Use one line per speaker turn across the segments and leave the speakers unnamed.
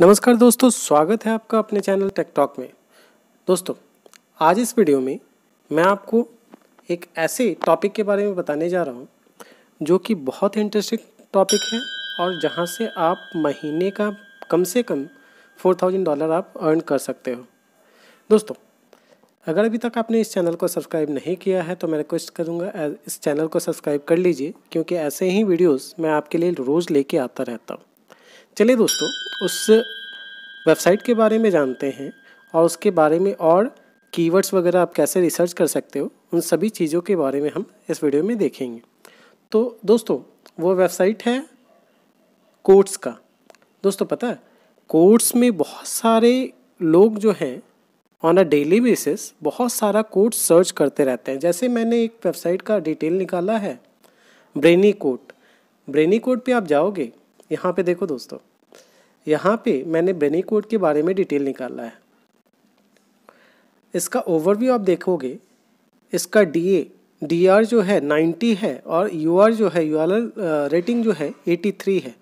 नमस्कार दोस्तों स्वागत है आपका अपने चैनल टेकटॉक में दोस्तों आज इस वीडियो में मैं आपको एक ऐसे टॉपिक के बारे में बताने जा रहा हूँ जो कि बहुत इंटरेस्टिंग टॉपिक है और जहाँ से आप महीने का कम से कम फोर थाउजेंड डॉलर आप अर्न कर सकते हो दोस्तों अगर अभी तक आपने इस चैनल को सब्सक्राइब नहीं किया है तो मैं रिक्वेस्ट करूँगा इस चैनल को सब्सक्राइब कर लीजिए क्योंकि ऐसे ही वीडियोज़ मैं आपके लिए रोज़ लेके आता रहता हूँ चलिए दोस्तों उस वेबसाइट के बारे में जानते हैं और उसके बारे में और कीवर्ड्स वगैरह आप कैसे रिसर्च कर सकते हो उन सभी चीज़ों के बारे में हम इस वीडियो में देखेंगे तो दोस्तों वो वेबसाइट है कोर्ट्स का दोस्तों पता है कोर्ट्स में बहुत सारे लोग जो हैं ऑन अ डेली बेसिस बहुत सारा कोर्ट सर्च करते रहते हैं जैसे मैंने एक वेबसाइट का डिटेल निकाला है ब्रेनी कोट ब्रेनी कोट पर आप जाओगे यहाँ पे देखो दोस्तों यहाँ पे मैंने बेनी कोड के बारे में डिटेल निकाला है इसका ओवरव्यू आप देखोगे इसका डी डीआर जो है 90 है और यूआर जो है यू रेटिंग जो है 83 है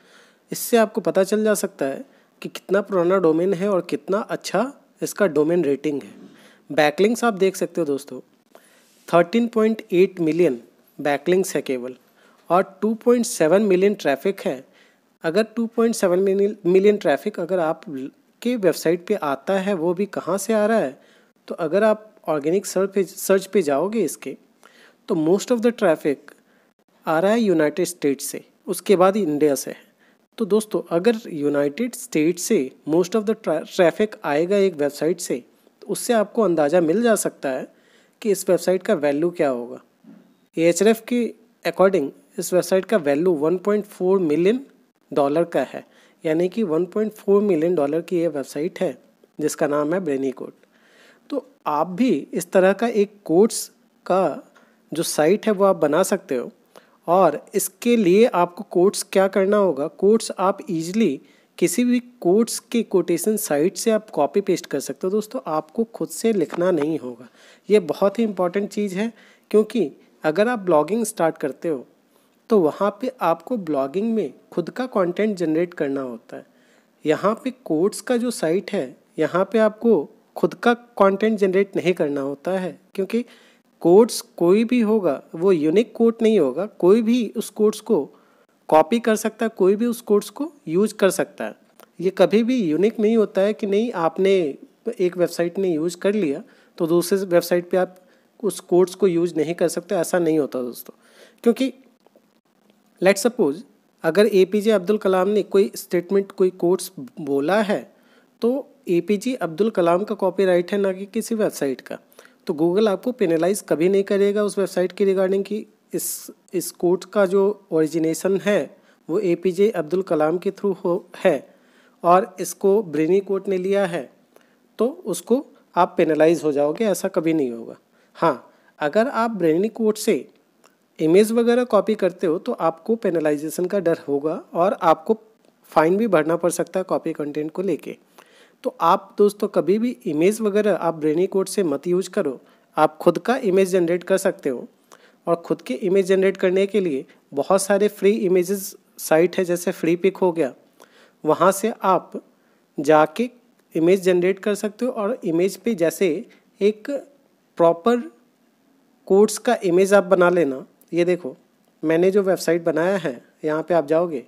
इससे आपको पता चल जा सकता है कि कितना पुराना डोमेन है और कितना अच्छा इसका डोमेन रेटिंग है बैकलिंग्स आप देख सकते हो दोस्तों 13.8 मिलियन बैकलिंग्स है केवल और 2.7 मिलियन ट्रैफिक है अगर 2.7 मिलियन ट्रैफिक अगर आप के वेबसाइट पे आता है वो भी कहाँ से आ रहा है तो अगर आप ऑर्गेनिक सर्च पे सर्च पे जाओगे इसके तो मोस्ट ऑफ द ट्रैफिक आ रहा है यूनाइटेड स्टेट से उसके बाद इंडिया से तो दोस्तों अगर यूनाइटेड स्टेट से मोस्ट ऑफ द ट्रैफिक आएगा एक वेबसाइट से तो उससे आपको अंदाज़ा मिल जा सकता है कि इस वेबसाइट का वैल्यू क्या होगा ए के अकॉर्डिंग इस वेबसाइट का वैल्यू 1.4 मिलियन डॉलर का है यानी कि 1.4 मिलियन डॉलर की यह वेबसाइट है जिसका नाम है ब्रेनी कोड तो आप भी इस तरह का एक कोर्स का जो साइट है वो आप बना सकते हो और इसके लिए आपको कोड्स क्या करना होगा कोड्स आप इजीली किसी भी कोड्स के कोटेशन साइट से आप कॉपी पेस्ट कर सकते हो दोस्तों आपको खुद से लिखना नहीं होगा ये बहुत ही इंपॉर्टेंट चीज़ है क्योंकि अगर आप ब्लॉगिंग स्टार्ट करते हो तो वहाँ पे आपको ब्लॉगिंग में खुद का कंटेंट जनरेट करना होता है यहाँ पे कोर्ट्स का जो साइट है यहाँ पे आपको खुद का कंटेंट जनरेट नहीं करना होता है क्योंकि कोर्ट्स कोई भी होगा वो यूनिक कोर्ट नहीं होगा कोई भी उस कोर्ट्स को कॉपी कर सकता है कोई भी उस कोर्ट्स को यूज कर सकता है ये कभी भी यूनिक नहीं होता है कि नहीं आपने एक वेबसाइट ने यूज कर लिया तो दूसरे वेबसाइट पे आप उस कोर्ट्स को यूज नहीं कर सकते ऐसा नहीं होता दोस्तों क्योंकि लेट सपोज अगर ए पी जे अब्दुल कलाम ने कोई स्टेटमेंट कोई कोर्ट्स बोला है तो ए पी जे अब्दुल कलाम का कॉपीराइट है ना कि किसी वेबसाइट का तो गूगल आपको पेनलाइज कभी नहीं करेगा उस वेबसाइट की रिगार्डिंग कि इस इस कोर्ट का जो ओरिजिनेशन है वो ए पी जे अब्दुल कलाम के थ्रू हो है और इसको ब्रेनी कोर्ट ने लिया है तो उसको आप पेनलाइज हो जाओगे ऐसा कभी नहीं होगा हाँ अगर आप ब्रेनी कोर्ट से इमेज वगैरह कॉपी करते हो तो आपको पेनलाइजेशन का डर होगा और आपको फाइन भी भरना पड़ सकता है कॉपी कंटेंट को लेके तो आप दोस्तों कभी भी इमेज वगैरह आप ब्रेनी कोड से मत यूज करो आप खुद का इमेज जनरेट कर सकते हो और खुद के इमेज जनरेट करने के लिए बहुत सारे फ्री इमेजेस साइट है जैसे फ्री पिक हो गया वहाँ से आप जाके इमेज जनरेट कर सकते हो और इमेज पे जैसे एक प्रॉपर कोड्स का इमेज आप बना लेना ये देखो मैंने जो वेबसाइट बनाया है यहाँ पे आप जाओगे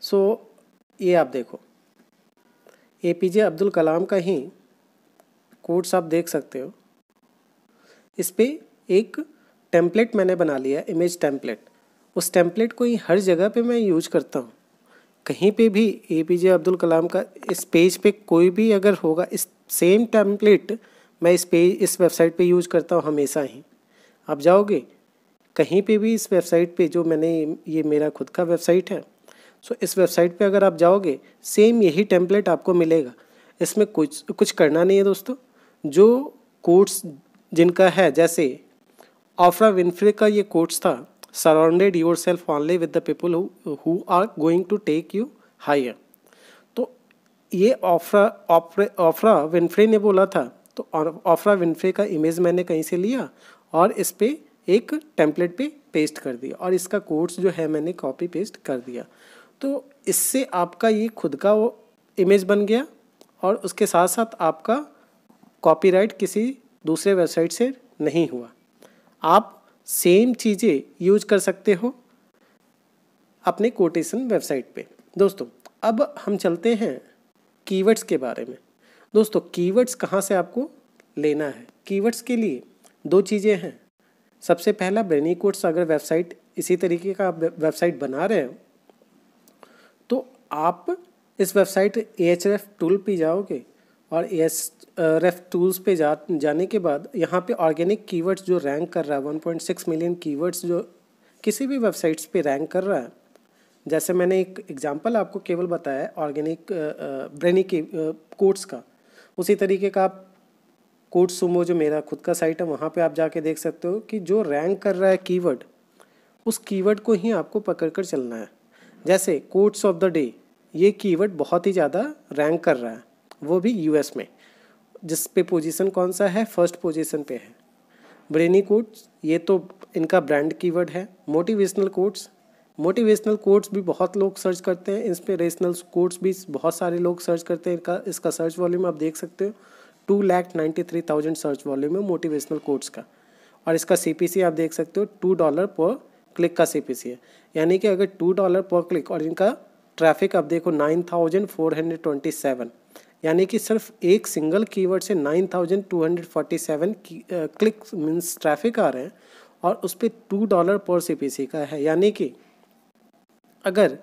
सो so, ये आप देखो ए पी जे अब्दुल कलाम का ही कोड्स आप देख सकते हो इस पर एक टेम्पलेट मैंने बना लिया इमेज टेम्पलेट उस टेम्पलेट को ही हर जगह पे मैं यूज करता हूँ कहीं पे भी ए पी जे अब्दुल कलाम का इस पेज पे कोई भी अगर होगा इस सेम टेम्पलेट मैं इस पेज इस वेबसाइट पे यूज करता हूँ हमेशा ही आप जाओगे कहीं पे भी इस वेबसाइट पे जो मैंने ये मेरा खुद का वेबसाइट है सो इस वेबसाइट पे अगर आप जाओगे सेम यही टेम्पलेट आपको मिलेगा इसमें कुछ कुछ करना नहीं है दोस्तों जो कोर्ट्स जिनका है जैसे ऑफ्रा विनफ्रे का ये कोर्ट्स था surrounded yourself only with the people who are going to take you higher तो ये ऑफरा ऑफरा विनफ्रे ने बोला था तो ऑफरा विनफ्रे का इमेज मैंने कहीं से लिया और इस पर एक टेम्पलेट पे पेस्ट कर दिया और इसका कोड्स जो है मैंने कॉपी पेस्ट कर दिया तो इससे आपका ये खुद का वो इमेज बन गया और उसके साथ साथ आपका कॉपीराइट किसी दूसरे वेबसाइट से नहीं हुआ आप सेम चीज़ें यूज कर सकते हो अपने कोटेशन वेबसाइट पे दोस्तों अब हम चलते हैं कीवर्ड्स के बारे में दोस्तों कीवर्ड्स कहाँ से आपको लेना है कीवर्ड्स के लिए दो चीज़ें हैं सबसे पहला ब्रेनी कोट्स अगर वेबसाइट इसी तरीके का वेबसाइट बना रहे हो तो आप इस website A H F tool पर जाओगे और ए एच रेफ टूल्स पे जा जाने के बाद यहाँ पे ऑर्गेनिक कीवर्ड्स जो रैंक कर रहा है one point six million keywords जो किसी भी वेबसाइट्स पे रैंक कर रहा है जैसे मैंने एक एग्जांपल आपको केवल बताया ऑर्गेनिक ब्रेनी के कोट्स का उसी तरीके का आप कोड सुमो जो मेरा खुद का साइट है वहाँ पे आप जाके देख सकते हो कि जो रैंक कर रहा है कीवर्ड उस कीवर्ड को ही आपको पकड़ कर चलना है जैसे कोड्स ऑफ द डे ये कीवर्ड बहुत ही ज़्यादा रैंक कर रहा है वो भी यूएस में जिस पे पोजीशन कौन सा है फर्स्ट पोजीशन पे है ब्रेनी कोट्स ये तो इनका ब्रांड कीवर्ड है मोटिवेशनल कोड्स मोटिवेशनल कोड्स भी बहुत लोग सर्च करते हैं इंस्पिरेशनल कोड्स भी बहुत सारे लोग सर्च करते हैं इनका इसका सर्च वॉल्यूम आप देख सकते हो two lakh ninety three thousand search volume है मोटिवेशनल कोर्ट्स का और इसका सी आप देख सकते हो टू डॉलर पर क्लिक का सी है यानी कि अगर टू डॉलर पर क्लिक और इनका ट्रैफिक आप देखो nine thousand four hundred twenty seven यानी कि सिर्फ एक सिंगल कीवर्ड से nine thousand two hundred forty seven click means traffic आ रहे हैं और उस पर टू डॉलर पर सी का है यानी कि अगर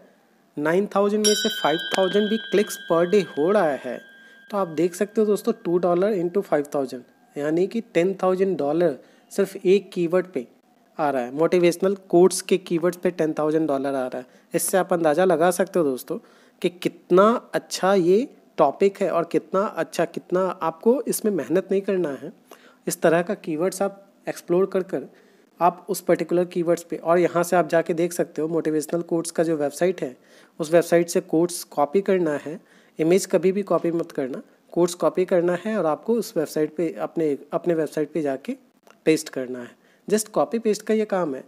नाइन थाउजेंड में से फाइव थाउजेंड भी क्लिक्स पर डे हो रहा है तो आप देख सकते हो दोस्तों two dollar into five thousand यानी कि टेन थाउजेंड डॉलर सिर्फ एक कीवर्ड पे आ रहा है मोटिवेशनल कोर्ट्स के कीवर्ड्स पे टेन थाउजेंड डॉलर आ रहा है इससे आप अंदाज़ा लगा सकते हो दोस्तों कि कितना अच्छा ये टॉपिक है और कितना अच्छा कितना आपको इसमें मेहनत नहीं करना है इस तरह का कीवर्ड्स आप एक्सप्लोर कर कर आप उस पर्टिकुलर कीवर्ड्स पे और यहाँ से आप जाके देख सकते हो मोटिवेशनल कोर्ट्स का जो वेबसाइट है उस वेबसाइट से कोर्ट्स कॉपी करना है इमेज कभी भी कॉपी मत करना कोर्स कॉपी करना है और आपको उस वेबसाइट पे अपने अपने वेबसाइट पे जाके पेस्ट करना है जस्ट कॉपी पेस्ट का ये काम है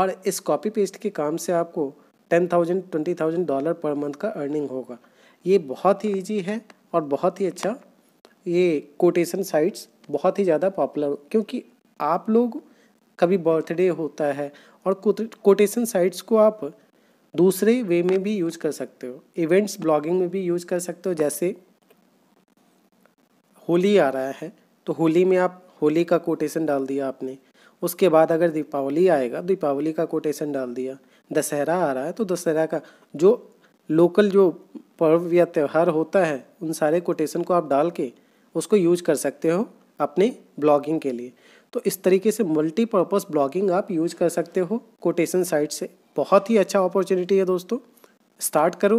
और इस कॉपी पेस्ट के काम से आपको ten thousand twenty thousand dollar पर मंथ का अर्निंग होगा ये बहुत ही ईजी है और बहुत ही अच्छा ये कोटेशन साइट्स बहुत ही ज़्यादा पॉपुलर क्योंकि आप लोग कभी बर्थडे होता है और कोटेशन साइट्स को आप दूसरे वे में भी यूज कर सकते हो इवेंट्स ब्लॉगिंग में भी यूज कर सकते हो जैसे होली आ रहा है तो होली में आप होली का कोटेशन डाल दिया आपने उसके बाद अगर दीपावली आएगा दीपावली का कोटेशन डाल दिया दशहरा आ रहा है तो दशहरा का जो लोकल जो पर्व या त्यौहार होता है उन सारे कोटेशन को आप डाल के उसको यूज कर सकते हो अपने ब्लॉगिंग के लिए तो इस तरीके से मल्टीपर्पज़ ब्लॉगिंग आप यूज कर सकते हो कोटेशन साइट से बहुत ही अच्छा अपॉर्चुनिटी है दोस्तों स्टार्ट करो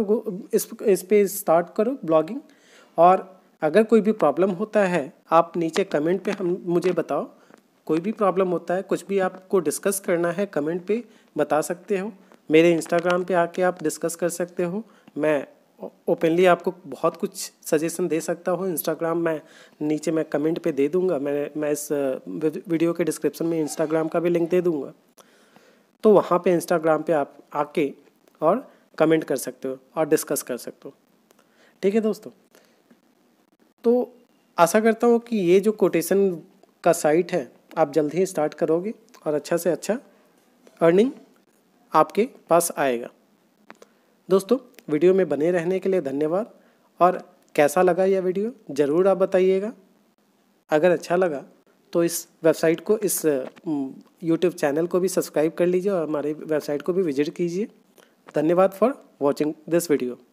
इस इस पर स्टार्ट करो ब्लॉगिंग और अगर कोई भी प्रॉब्लम होता है आप नीचे कमेंट पे हम मुझे बताओ कोई भी प्रॉब्लम होता है कुछ भी आपको डिस्कस करना है कमेंट पे बता सकते हो मेरे इंस्टाग्राम पे आके आप डिस्कस कर सकते हो मैं ओपनली आपको बहुत कुछ सजेशन दे सकता हूँ इंस्टाग्राम मैं नीचे मैं कमेंट पे दे दूँगा मैं मैं इस वीडियो के डिस्क्रिप्शन में इंस्टाग्राम का भी लिंक दे दूँगा तो वहाँ पे इंस्टाग्राम पे आप आके और कमेंट कर सकते हो और डिस्कस कर सकते हो ठीक है दोस्तों तो आशा करता हूँ कि ये जो कोटेशन का साइट है आप जल्द ही स्टार्ट करोगे और अच्छा से अच्छा अर्निंग आपके पास आएगा दोस्तों वीडियो में बने रहने के लिए धन्यवाद और कैसा लगा यह वीडियो ज़रूर आप बताइएगा अगर अच्छा लगा तो इस वेबसाइट को इस यूट्यूब चैनल को भी सब्सक्राइब कर लीजिए और हमारे वेबसाइट को भी विजिट कीजिए धन्यवाद फॉर वॉचिंग दिस वीडियो